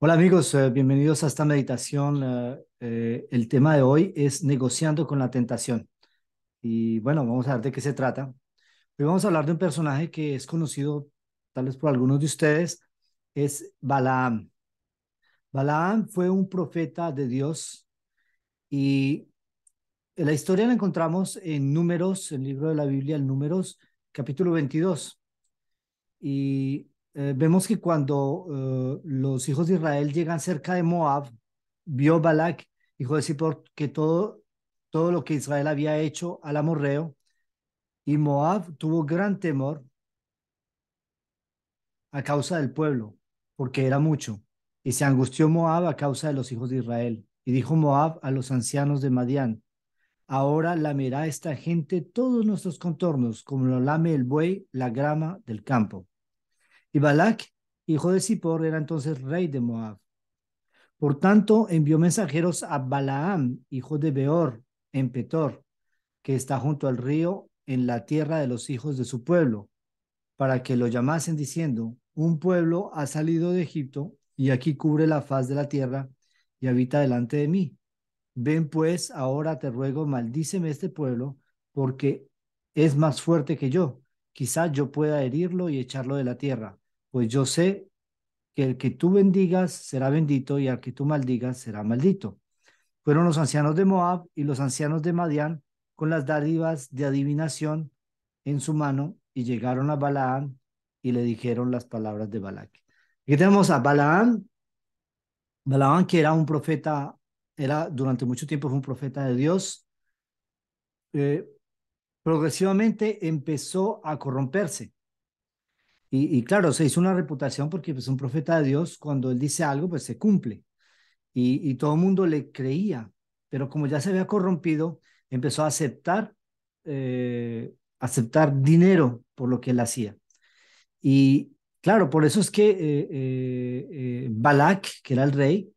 Hola amigos, eh, bienvenidos a esta meditación. Eh, eh, el tema de hoy es negociando con la tentación. Y bueno, vamos a ver de qué se trata. Hoy vamos a hablar de un personaje que es conocido tal vez por algunos de ustedes, es Balaam. Balaam fue un profeta de Dios y la historia la encontramos en Números, el libro de la Biblia, el Números, capítulo 22. Y eh, vemos que cuando eh, los hijos de Israel llegan cerca de Moab, vio Balak, hijo de Zippor, que todo, todo lo que Israel había hecho al amorreo, y Moab tuvo gran temor a causa del pueblo, porque era mucho, y se angustió Moab a causa de los hijos de Israel. Y dijo Moab a los ancianos de Madián, ahora lamerá esta gente todos nuestros contornos, como lo lame el buey la grama del campo. Y Balak, hijo de Zippor, era entonces rey de Moab. Por tanto, envió mensajeros a Balaam, hijo de Beor, en Petor, que está junto al río en la tierra de los hijos de su pueblo, para que lo llamasen diciendo, un pueblo ha salido de Egipto y aquí cubre la faz de la tierra y habita delante de mí. Ven pues, ahora te ruego, maldíceme este pueblo, porque es más fuerte que yo, quizás yo pueda herirlo y echarlo de la tierra, pues yo sé que el que tú bendigas será bendito y al que tú maldigas será maldito. Fueron los ancianos de Moab y los ancianos de Madián con las dádivas de adivinación en su mano y llegaron a Balaam y le dijeron las palabras de Balak. Aquí tenemos a Balaam, Balaam que era un profeta, era durante mucho tiempo fue un profeta de Dios, eh, progresivamente empezó a corromperse. Y, claro, se hizo una reputación porque pues, un profeta de Dios, cuando él dice algo, pues se cumple. Y, todo el mundo le creía, pero como ya se había corrompido, empezó a aceptar, eh, aceptar dinero por lo que él hacía. Y claro, por eso es que eh, eh, eh Balak, que era el rey,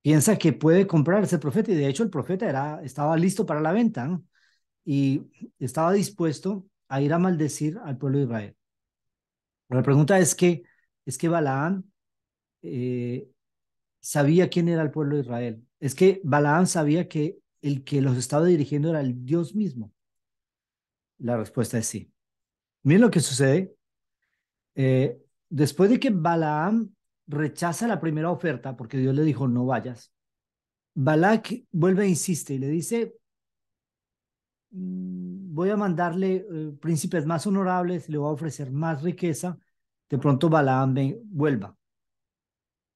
piensa que puede comprar ese profeta, y de hecho el profeta era, estaba listo para la venta, ¿no? y estaba dispuesto a ir a maldecir al pueblo de Israel. la pregunta es que, es que Balaam eh, sabía quién era el pueblo de Israel. Es que Balaam sabía que el que los estaba dirigiendo era el Dios mismo. La respuesta es sí. Miren lo que sucede. Eh, después de que Balaam rechaza la primera oferta, porque Dios le dijo, no vayas, Balak vuelve e insiste y le dice, Mm, voy a mandarle eh, príncipes más honorables, le voy a ofrecer más riqueza, de pronto Balaam vuelva.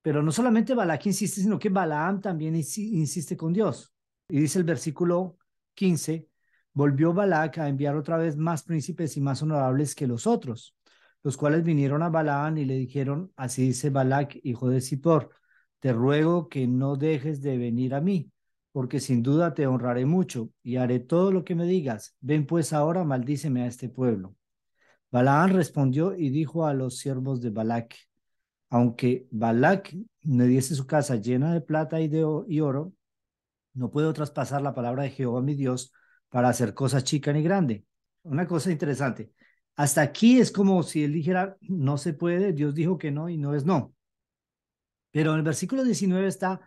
Pero no solamente Balak insiste, sino que Balaam también insiste con Dios. Y dice el versículo 15, volvió Balak a enviar otra vez más príncipes y más honorables que los otros, los cuales vinieron a Balaam y le dijeron, así dice Balak, hijo de Zippor, te ruego que no dejes de venir a mí, porque sin duda te honraré mucho y haré todo lo que me digas. Ven pues ahora, maldíceme a este pueblo. Balaán respondió y dijo a los siervos de Balac, aunque Balak me diese su casa llena de plata y de oro, no puedo traspasar la palabra de Jehová mi Dios para hacer cosas chica ni grande. Una cosa interesante. Hasta aquí es como si él dijera, no se puede, Dios dijo que no y no es no. Pero en el versículo 19 está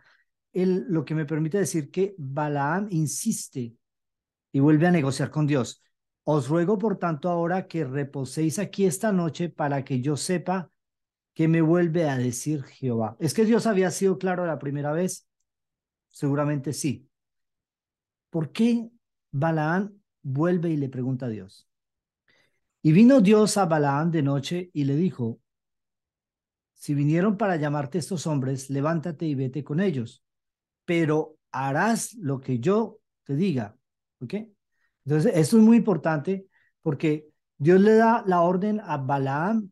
él lo que me permite decir que Balaam insiste y vuelve a negociar con Dios. Os ruego, por tanto, ahora que reposéis aquí esta noche para que yo sepa que me vuelve a decir Jehová. ¿Es que Dios había sido claro la primera vez? Seguramente sí. ¿Por qué Balaam vuelve y le pregunta a Dios? Y vino Dios a Balaam de noche y le dijo, si vinieron para llamarte estos hombres, levántate y vete con ellos pero harás lo que yo te diga. ¿Ok? Entonces, esto es muy importante porque Dios le da la orden a Balaam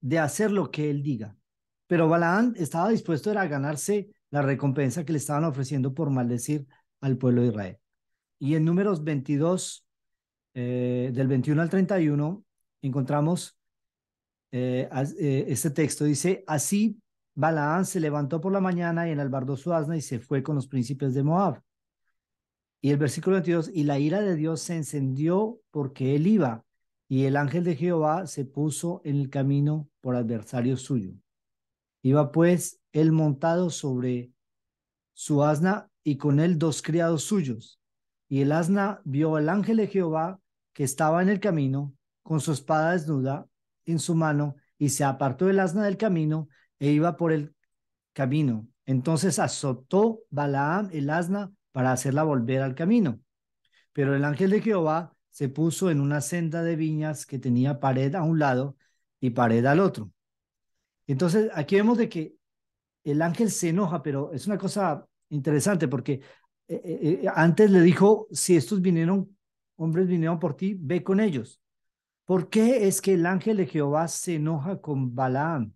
de hacer lo que él diga. Pero Balaam estaba dispuesto a ganarse la recompensa que le estaban ofreciendo por maldecir al pueblo de Israel. Y en números 22, eh, del 21 al 31, encontramos eh, eh, este texto. Dice, así Balaán se levantó por la mañana y enalbardó su asna y se fue con los príncipes de Moab. Y el versículo 22, y la ira de Dios se encendió porque él iba, y el ángel de Jehová se puso en el camino por adversario suyo. Iba pues él montado sobre su asna y con él dos criados suyos. Y el asna vio al ángel de Jehová que estaba en el camino con su espada desnuda en su mano y se apartó el asna del camino e iba por el camino. Entonces azotó Balaam el asna para hacerla volver al camino. Pero el ángel de Jehová se puso en una senda de viñas que tenía pared a un lado y pared al otro. Entonces aquí vemos de que el ángel se enoja, pero es una cosa interesante porque eh, eh, eh, antes le dijo, si estos vinieron, hombres vinieron por ti, ve con ellos. ¿Por qué es que el ángel de Jehová se enoja con Balaam?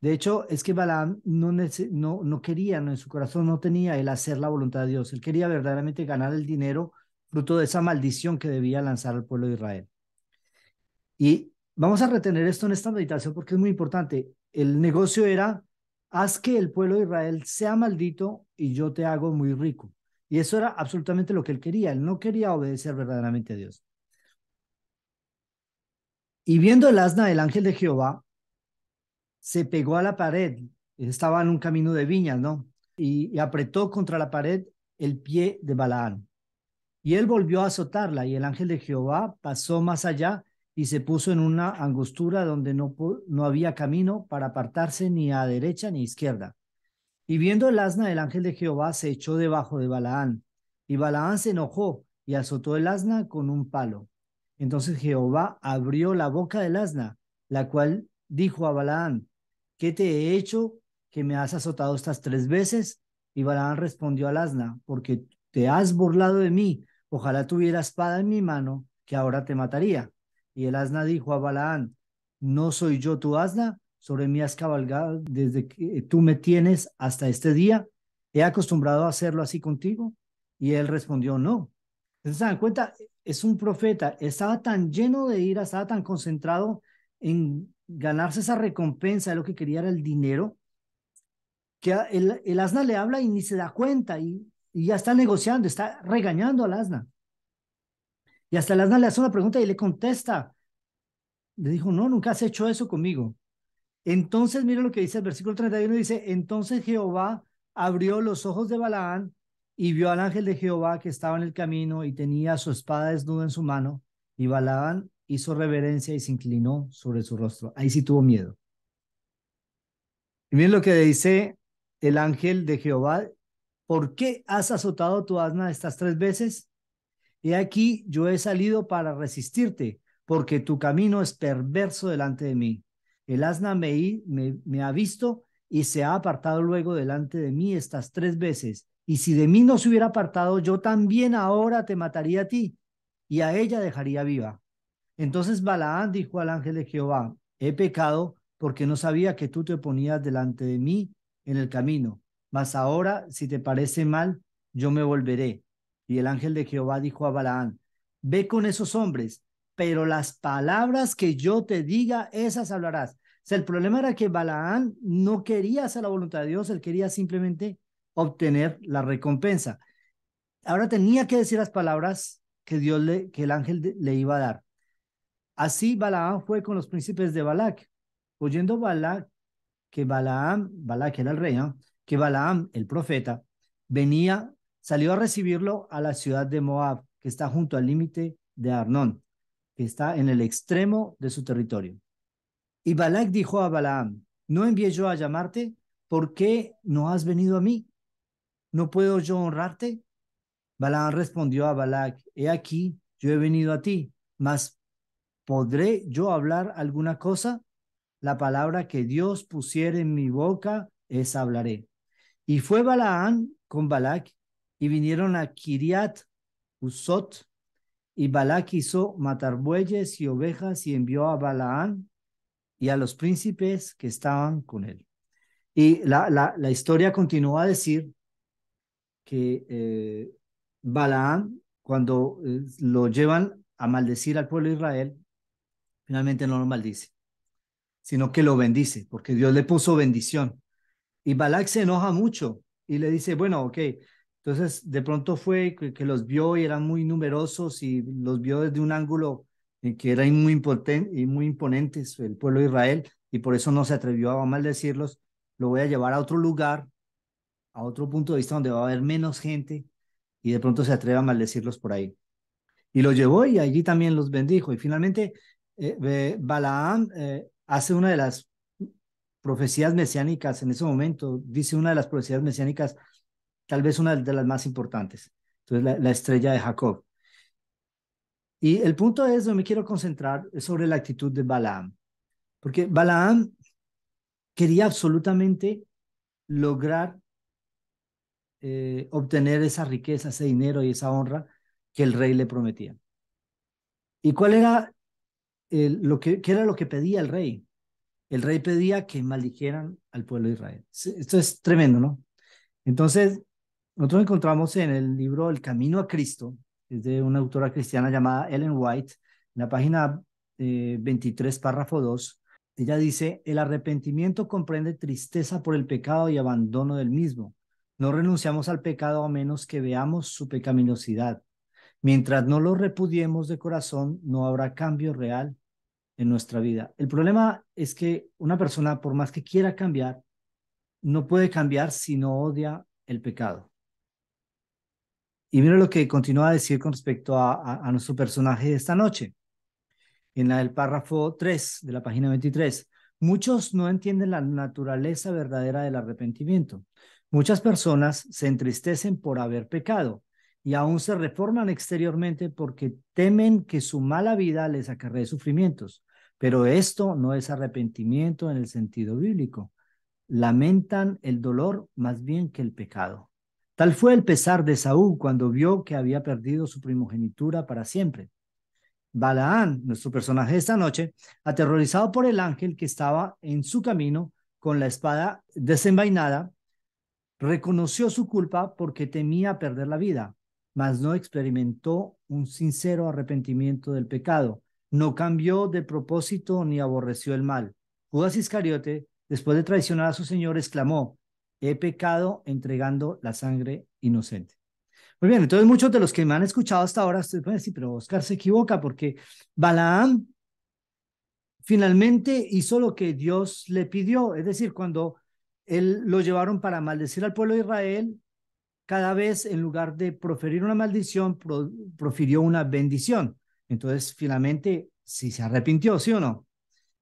De hecho, es que Balaam no, no, no quería, en su corazón no tenía el hacer la voluntad de Dios. Él quería verdaderamente ganar el dinero fruto de esa maldición que debía lanzar al pueblo de Israel. Y vamos a retener esto en esta meditación porque es muy importante. El negocio era, haz que el pueblo de Israel sea maldito y yo te hago muy rico. Y eso era absolutamente lo que él quería. Él no quería obedecer verdaderamente a Dios. Y viendo el asna del ángel de Jehová, se pegó a la pared, estaba en un camino de viñas, ¿no? Y, apretó contra la pared el pie de Balaán. Y él volvió a azotarla, y el ángel de Jehová pasó más allá y se puso en una angostura donde no, no había camino para apartarse ni a derecha ni a izquierda. Y viendo el asna, el ángel de Jehová se echó debajo de Balaán. Y Balaán se enojó y azotó el asna con un palo. Entonces Jehová abrió la boca del asna, la cual dijo a Balaán, ¿qué te he hecho que me has azotado estas tres veces? Y Balaán respondió al asna, porque te has burlado de mí, ojalá tuviera espada en mi mano, que ahora te mataría. Y el asna dijo a Balaán: no soy yo tu asna, sobre mí has cabalgado desde que tú me tienes hasta este día, he acostumbrado a hacerlo así contigo. Y él respondió, no. Entonces, se dan cuenta, es un profeta, estaba tan lleno de ira, estaba tan concentrado en ganarse esa recompensa, lo que quería era el dinero, que el, asna le habla y ni se da cuenta y, y, ya está negociando, está regañando al asna. Y hasta el asna le hace una pregunta y le contesta. Le dijo, no, nunca has hecho eso conmigo. Entonces, mira lo que dice el versículo 31, dice, entonces Jehová abrió los ojos de Balaán y vio al ángel de Jehová que estaba en el camino y tenía su espada desnuda en su mano. Y Balaán hizo reverencia y se inclinó sobre su rostro. Ahí sí tuvo miedo. Y miren lo que dice el ángel de Jehová. ¿Por qué has azotado tu asna estas tres veces? He aquí, yo he salido para resistirte, porque tu camino es perverso delante de mí. El asna me ha visto y se ha apartado luego delante de mí estas tres veces. Y si de mí no se hubiera apartado, yo también ahora te mataría a ti y a ella dejaría viva. Entonces Balaán dijo al ángel de Jehová, he pecado porque no sabía que tú te ponías delante de mí en el camino, mas ahora, si te parece mal, yo me volveré. Y el ángel de Jehová dijo a Balaán, ve con esos hombres, pero las palabras que yo te diga, esas hablarás. O el problema era que Balaán no quería hacer la voluntad de Dios, él quería simplemente obtener la recompensa. Ahora tenía que decir las palabras que Dios le, que el ángel le iba a dar. Así Balaam fue con los príncipes de Balac. Oyendo Balac que Balaam, Balac era el rey, ¿ah? que Balaam, el profeta, venía, salió a recibirlo a la ciudad de Moab, que está junto al límite de Arnón, que está en el extremo de su territorio. Y Balac dijo a Balaam, ¿no envié yo a llamarte? ¿Por qué no has venido a mí? ¿No puedo yo honrarte? Balaam respondió a Balac, he aquí, yo he venido a ti, mas ¿podré yo hablar alguna cosa? La palabra que Dios pusiera en mi boca, es hablaré. Y fue Balaán con Balak y vinieron a Kiriat Usot y Balak hizo matar bueyes y ovejas y envió a Balaán y a los príncipes que estaban con él. Y la, la, la historia continúa a decir que eh, Balaán, cuando eh, lo llevan a maldecir al pueblo de Israel, Finalmente no lo maldice, sino que lo bendice, porque Dios le puso bendición. Y Balak se enoja mucho y le dice, bueno, ok, entonces de pronto fue que, los vio y eran muy numerosos y los vio desde un ángulo en que eran muy, importantes y muy imponentes el pueblo de Israel y por eso no se atrevió a maldecirlos. Lo voy a llevar a otro lugar, a otro punto de vista donde va a haber menos gente y de pronto se atreve a maldecirlos por ahí. Y lo llevó y allí también los bendijo. Y finalmente eh, Balaam eh, hace una de las profecías mesiánicas en ese momento, dice una de las profecías mesiánicas, tal vez una de las más importantes, entonces la, estrella de Jacob. Y el punto es donde me quiero concentrar es sobre la actitud de Balaam, porque Balaam quería absolutamente lograr eh, obtener esa riqueza, ese dinero y esa honra que el rey le prometía. ¿Y cuál era lo que, ¿qué era lo que pedía el rey? El rey pedía que maldijeran al pueblo de Israel. Esto es tremendo, ¿no? Entonces, nosotros encontramos en el libro El Camino a Cristo, es de una autora cristiana llamada Ellen White, en la página 23, eh, párrafo 2, ella dice, el arrepentimiento comprende tristeza por el pecado y abandono del mismo. No renunciamos al pecado a menos que veamos su pecaminosidad. Mientras no lo repudiemos de corazón, no habrá cambio real en nuestra vida. El problema es que una persona, por más que quiera cambiar, no puede cambiar si no odia el pecado. Y mira lo que continúa a decir con respecto a, nuestro personaje de esta noche, en el párrafo 3 de la página 23. Muchos no entienden la naturaleza verdadera del arrepentimiento. Muchas personas se entristecen por haber pecado y aún se reforman exteriormente porque temen que su mala vida les acarree sufrimientos. Pero esto no es arrepentimiento en el sentido bíblico. Lamentan el dolor más bien que el pecado. Tal fue el pesar de Saúl cuando vio que había perdido su primogenitura para siempre. Balaán, nuestro personaje esta noche, aterrorizado por el ángel que estaba en su camino con la espada desenvainada, reconoció su culpa porque temía perder la vida mas no experimentó un sincero arrepentimiento del pecado, no cambió de propósito ni aborreció el mal. Judas Iscariote, después de traicionar a su Señor, exclamó, he pecado entregando la sangre inocente. Muy bien, entonces muchos de los que me han escuchado hasta ahora, ustedes pueden decir, pero Oscar se equivoca porque Balaam finalmente hizo lo que Dios le pidió, es decir, cuando él lo llevaron para maldecir al pueblo de Israel, cada vez en lugar de proferir una maldición, profirió una bendición. Entonces, finalmente, si se arrepintió, ¿sí o no?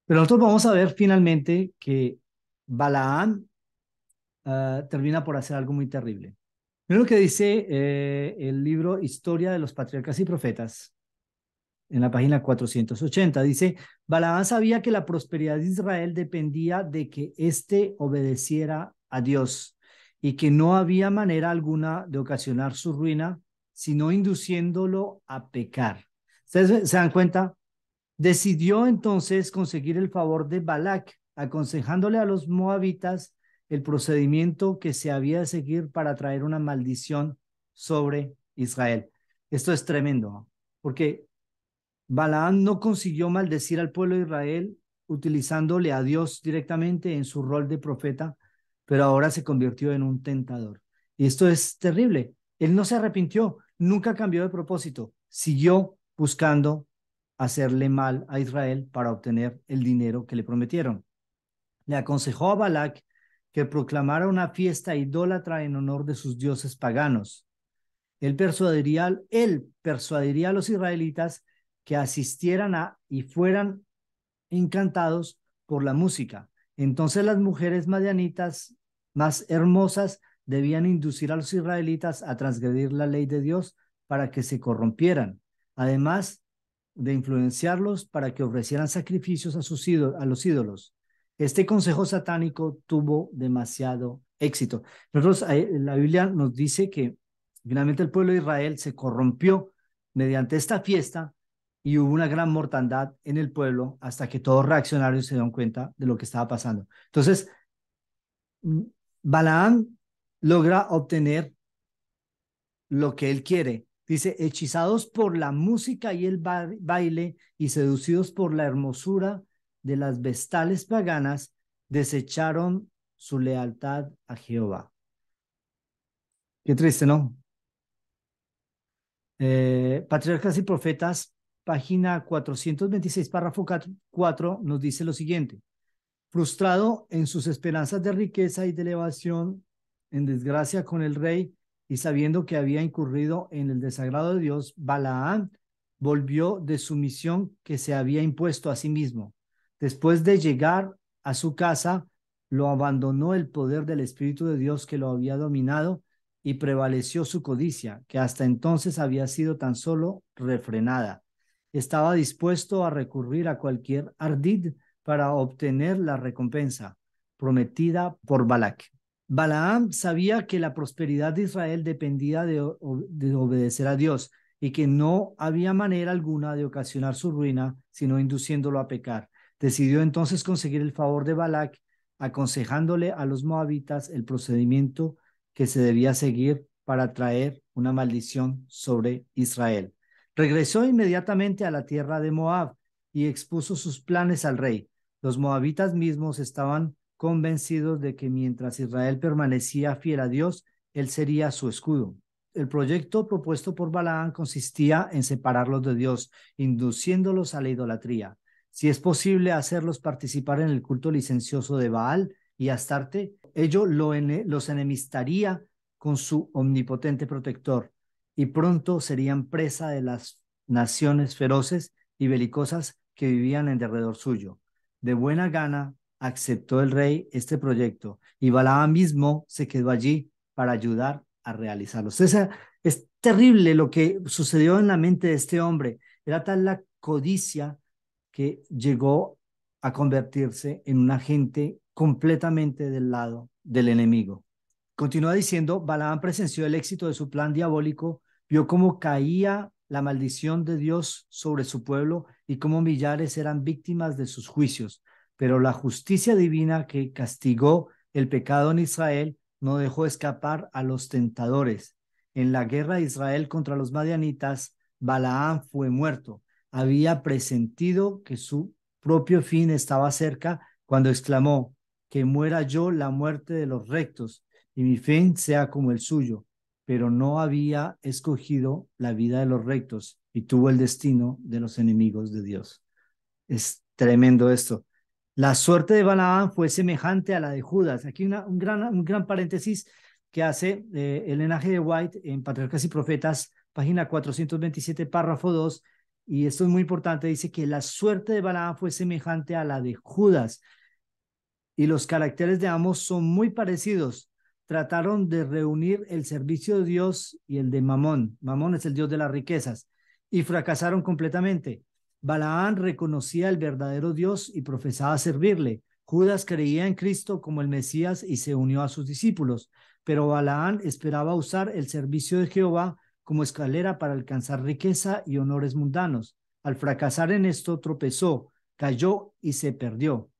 Pero nosotros vamos a ver finalmente que Balaam ah, termina por hacer algo muy terrible. Mira lo que dice eh, el libro Historia de los Patriarcas y Profetas, en la página 480. Dice, Balaam sabía que la prosperidad de Israel dependía de que éste obedeciera a Dios y que no había manera alguna de ocasionar su ruina, sino induciéndolo a pecar. ¿Ustedes se dan cuenta? Decidió entonces conseguir el favor de Balak, aconsejándole a los moabitas el procedimiento que se había de seguir para traer una maldición sobre Israel. Esto es tremendo, porque Balaam no consiguió maldecir al pueblo de Israel utilizándole a Dios directamente en su rol de profeta, pero ahora se convirtió en un tentador. Y esto es terrible. Él no se arrepintió, nunca cambió de propósito, siguió buscando hacerle mal a Israel para obtener el dinero que le prometieron. Le aconsejó a Balak que proclamara una fiesta idólatra en honor de sus dioses paganos. Él persuadiría, él persuadiría a los israelitas que asistieran a y fueran encantados por la música, entonces las mujeres madianitas más hermosas debían inducir a los israelitas a transgredir la ley de Dios para que se corrompieran, además de influenciarlos para que ofrecieran sacrificios a, sus ídolos, los ídolos. Este consejo satánico tuvo demasiado éxito. Nosotros, eh, la Biblia nos dice que finalmente el pueblo de Israel se corrompió mediante esta fiesta y hubo una gran mortandad en el pueblo hasta que todos reaccionarios se dieron cuenta de lo que estaba pasando. Entonces, mm, Balaam logra obtener lo que él quiere. Dice, hechizados por la música y el baile y seducidos por la hermosura de las vestales paganas, desecharon su lealtad a Jehová. Qué triste, ¿no? Eh, patriarcas y profetas página 426, párrafo 4, nos dice lo siguiente. Frustrado en sus esperanzas de riqueza y de elevación, en desgracia con el rey y sabiendo que había incurrido en el desagrado de Dios, Balaam volvió de su misión que se había impuesto a sí mismo. Después de llegar a su casa, lo abandonó el poder del Espíritu de Dios que lo había dominado y prevaleció su codicia, que hasta entonces había sido tan solo refrenada estaba dispuesto a recurrir a cualquier ardid para obtener la recompensa prometida por Balak. Balaam sabía que la prosperidad de Israel dependía de, obedecer a Dios y que no había manera alguna de ocasionar su ruina sino induciéndolo a pecar. Decidió entonces conseguir el favor de Balak, aconsejándole a los moabitas el procedimiento que se debía seguir para traer una maldición sobre Israel. Regresó inmediatamente a la tierra de Moab y expuso sus planes al rey. Los moabitas mismos estaban convencidos de que mientras Israel permanecía fiel a Dios, él sería su escudo. El proyecto propuesto por Balaán consistía en separarlos de Dios, induciéndolos a la idolatría. Si es posible hacerlos participar en el culto licencioso de Baal y Astarte, ello lo los enemistaría con su omnipotente protector y pronto serían presa de las naciones feroces y belicosas que vivían en derredor suyo. De buena gana aceptó el rey este proyecto y Balaban mismo se quedó allí para ayudar a realizarlo. es terrible lo que sucedió en la mente de este hombre. Era tal la codicia que llegó a convertirse en un agente completamente del lado del enemigo. Continúa diciendo, Balaam presenció el éxito de su plan diabólico vio cómo caía la maldición de Dios sobre su pueblo y cómo millares eran víctimas de sus juicios. Pero la justicia divina que castigó el pecado en Israel no dejó escapar a los tentadores. En la guerra de Israel contra los madianitas, Balaam fue muerto. Había presentido que su propio fin estaba cerca cuando exclamó, que muera yo la muerte de los rectos y mi fin sea como el suyo pero no había escogido la vida de los rectos y tuvo el destino de los enemigos de Dios. Es tremendo esto. La suerte de Balaam fue semejante a la de Judas. Aquí un, gran, un gran paréntesis que hace eh, el linaje de White en Patriarcas y Profetas, página 427, párrafo 2, y esto es muy importante, dice que la suerte de Balaam fue semejante a la de Judas, y los caracteres de ambos son muy parecidos trataron de reunir el servicio de Dios y el de Mamón. Mamón es el Dios de las riquezas. Y fracasaron completamente. Balaán reconocía el verdadero Dios y profesaba servirle. Judas creía en Cristo como el Mesías y se unió a sus discípulos, pero Balaán esperaba usar el servicio de Jehová como escalera para alcanzar riqueza y honores mundanos. Al fracasar en esto, tropezó, cayó y se perdió.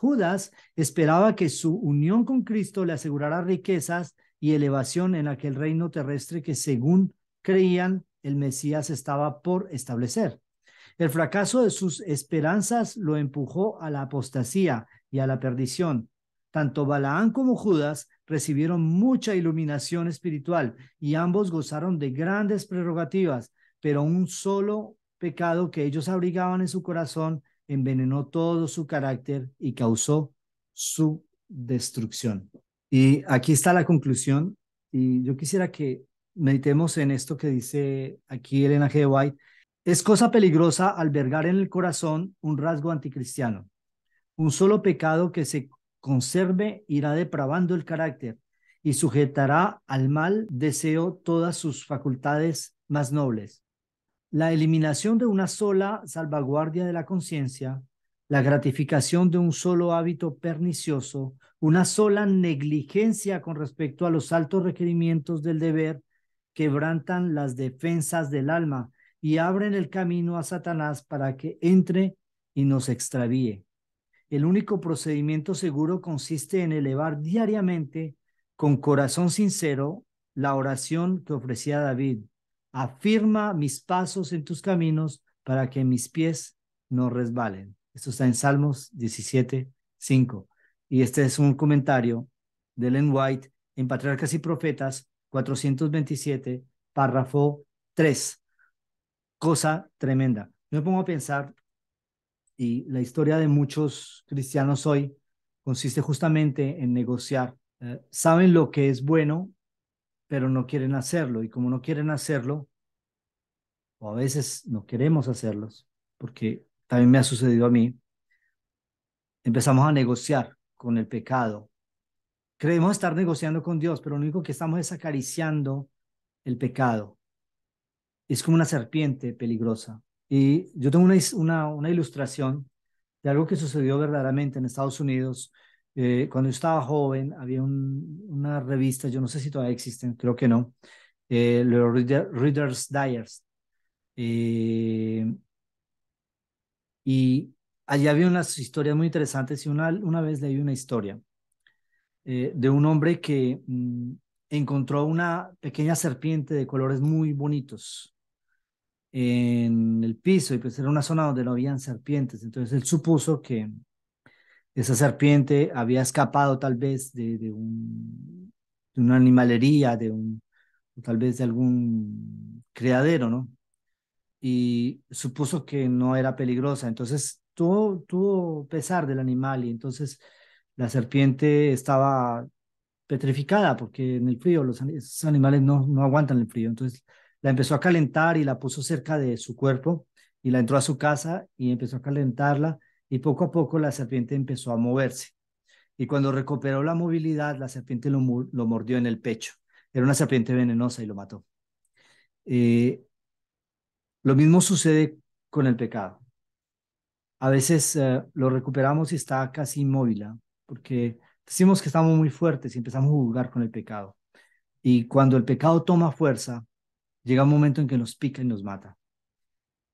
Judas esperaba que su unión con Cristo le asegurara riquezas y elevación en aquel reino terrestre que según creían el Mesías estaba por establecer. El fracaso de sus esperanzas lo empujó a la apostasía y a la perdición. Tanto Balaán como Judas recibieron mucha iluminación espiritual y ambos gozaron de grandes prerrogativas, pero un solo pecado que ellos abrigaban en su corazón envenenó todo su carácter y causó su destrucción. Y aquí está la conclusión y yo quisiera que meditemos en esto que dice aquí Elena G. White. Es cosa peligrosa albergar en el corazón un rasgo anticristiano. Un solo pecado que se conserve irá depravando el carácter y sujetará al mal deseo todas sus facultades más nobles. La eliminación de una sola salvaguardia de la conciencia, la gratificación de un solo hábito pernicioso, una sola negligencia con respecto a los altos requerimientos del deber, quebrantan las defensas del alma y abren el camino a Satanás para que entre y nos extravíe. El único procedimiento seguro consiste en elevar diariamente, con corazón sincero, la oración que ofrecía David afirma mis pasos en tus caminos para que mis pies no resbalen. Esto está en Salmos 17, Y este es un comentario de len White en Patriarcas y Profetas 427, párrafo 3. Cosa tremenda. Me pongo a pensar, y la historia de muchos cristianos hoy consiste justamente en negociar. Eh, saben lo que es bueno pero no quieren hacerlo. Y como no quieren hacerlo, o a veces no queremos hacerlos, porque también me ha sucedido a mí, empezamos a negociar con el pecado. Creemos estar negociando con Dios, pero lo único que estamos es acariciando el pecado. Es como una serpiente peligrosa. Y yo tengo una, una, una ilustración de algo que sucedió verdaderamente en Estados Unidos eh, cuando yo estaba joven, había una revista, yo no sé si todavía existen, creo que no, eh, Reader's Diaries. Eh, y allí había unas historias muy interesantes y una, una vez leí una historia de un hombre que mm, encontró una pequeña serpiente de colores muy bonitos en el piso y pues era una zona donde no habían serpientes. Entonces él supuso que esa serpiente había escapado tal vez de, de, un, de una animalería, de un, o tal vez de algún criadero, ¿no? Y supuso que no era peligrosa, entonces tuvo, tuvo pesar del animal y entonces la serpiente estaba petrificada porque en el frío los animales no, no aguantan el frío, entonces la empezó a calentar y la puso cerca de su cuerpo y la entró a su casa y empezó a calentarla y poco a poco la serpiente empezó a moverse. Y cuando recuperó la movilidad, la serpiente lo, mordió en el pecho. Era una serpiente venenosa y lo mató. Eh, lo mismo sucede con el pecado. A veces eh, lo recuperamos y está casi inmóvil, ¿ah? porque decimos que estamos muy fuertes y empezamos a jugar con el pecado. Y cuando el pecado toma fuerza, llega un momento en que nos pica y nos mata.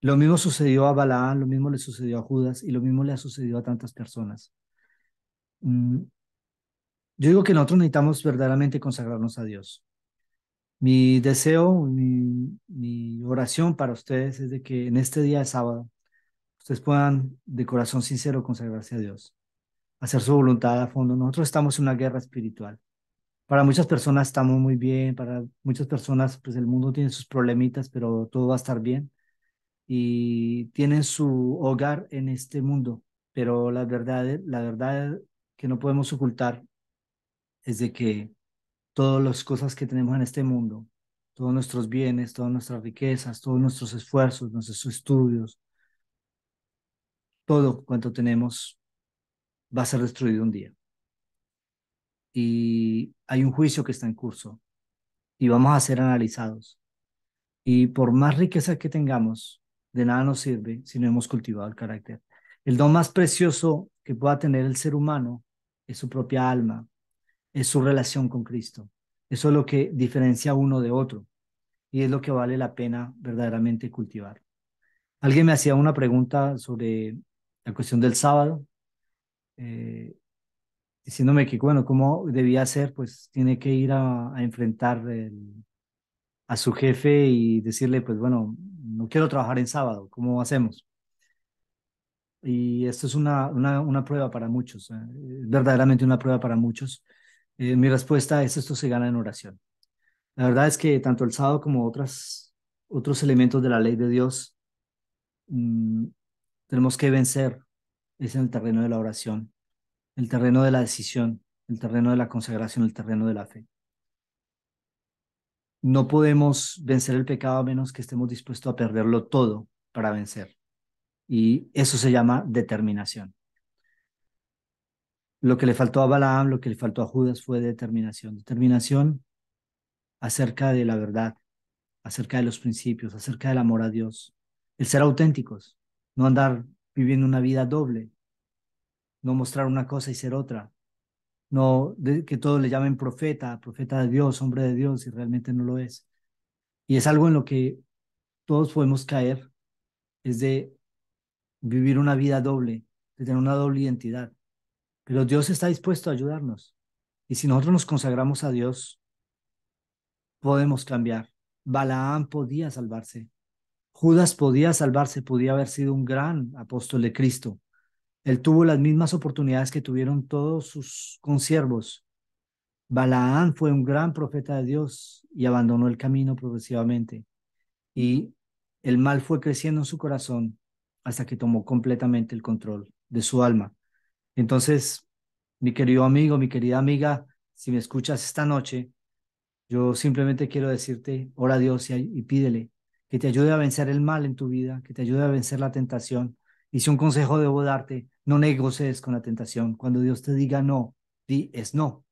Lo mismo sucedió a Balaán, lo mismo le sucedió a Judas y lo mismo le ha sucedido a tantas personas. Mm, yo digo que nosotros necesitamos verdaderamente consagrarnos a Dios. Mi deseo, mi, oración para ustedes es de que en este día de sábado ustedes puedan de corazón sincero consagrarse a Dios, hacer su voluntad a fondo. Nosotros estamos en una guerra espiritual. Para muchas personas estamos muy bien, para muchas personas pues el mundo tiene sus problemitas, pero todo va a estar bien y tienen su hogar en este mundo, pero la verdad, la verdad que no podemos ocultar es de que todas las cosas que tenemos en este mundo, todos nuestros bienes, todas nuestras riquezas, todos nuestros esfuerzos, nuestros estudios, todo cuanto tenemos va a ser destruido un día. Y hay un juicio que está en curso y vamos a ser analizados. Y por más riqueza que tengamos, de nada nos sirve si no hemos cultivado el carácter. El don más precioso que pueda tener el ser humano es su propia alma, es su relación con Cristo. Eso es lo que diferencia uno de otro y es lo que vale la pena verdaderamente cultivar. Alguien me hacía una pregunta sobre la cuestión del sábado, eh, diciéndome que, bueno, ¿cómo debía ser? Pues tiene que ir a enfrentar el, a su jefe y decirle, pues bueno, no quiero trabajar en sábado, ¿cómo hacemos? Y esto es una, una, prueba para muchos, eh, verdaderamente una prueba para muchos. Eh, mi respuesta es, esto se gana en oración. La verdad es que tanto el sábado como otras, otros elementos de la ley de Dios, mm, tenemos que vencer, es en el terreno de la oración, el terreno de la decisión, el terreno de la consagración, el terreno de la fe no podemos vencer el pecado a menos que estemos dispuestos a perderlo todo para vencer. Y eso se llama determinación. Lo que le faltó a Balaam, lo que le faltó a Judas fue determinación. Determinación acerca de la verdad, acerca de los principios, acerca del amor a Dios. El ser auténticos, no andar viviendo una vida doble, no mostrar una cosa y ser otra, no que todos le llamen profeta, profeta de Dios, hombre de Dios, y realmente no lo es. Y es algo en lo que todos podemos caer, es de vivir una vida doble, de tener una doble identidad. Pero Dios está dispuesto a ayudarnos. Y si nosotros nos consagramos a Dios, podemos cambiar. Balaam podía salvarse. Judas podía salvarse, podía haber sido un gran apóstol de Cristo, él tuvo las mismas oportunidades que tuvieron todos sus consiervos. Balaán fue un gran profeta de Dios y abandonó el camino progresivamente. Y el mal fue creciendo en su corazón hasta que tomó completamente el control de su alma. Entonces, mi querido amigo, mi querida amiga, si me escuchas esta noche, yo simplemente quiero decirte, ora a Dios y, y pídele que te ayude a vencer el mal en tu vida, que te ayude a vencer la tentación. Y si un consejo debo darte, no negocies con la tentación. Cuando Dios te diga no, di es no.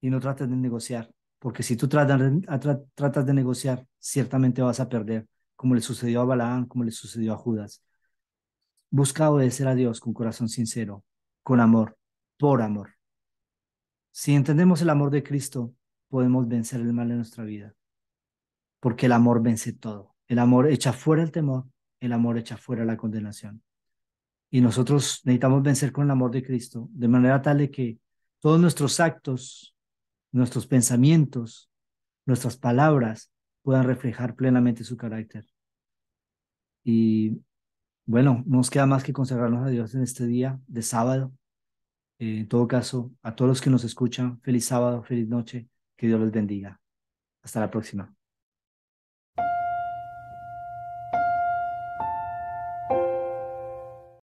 Y no trates de negociar, porque si tú ah, tratas, de negociar, ciertamente vas a perder, como le sucedió a Balaam, como le sucedió a Judas. Busca obedecer a Dios con corazón sincero, con amor, por amor. Si entendemos el amor de Cristo, podemos vencer el mal de nuestra vida, porque el amor vence todo. El amor echa fuera el temor, el amor echa fuera la condenación. Y nosotros necesitamos vencer con el amor de Cristo, de manera tal de que todos nuestros actos, nuestros pensamientos, nuestras palabras puedan reflejar plenamente su carácter. Y bueno, no nos queda más que consagrarnos a Dios en este día de sábado. Eh, en todo caso, a todos los que nos escuchan, feliz sábado, feliz noche, que Dios les bendiga. Hasta la próxima.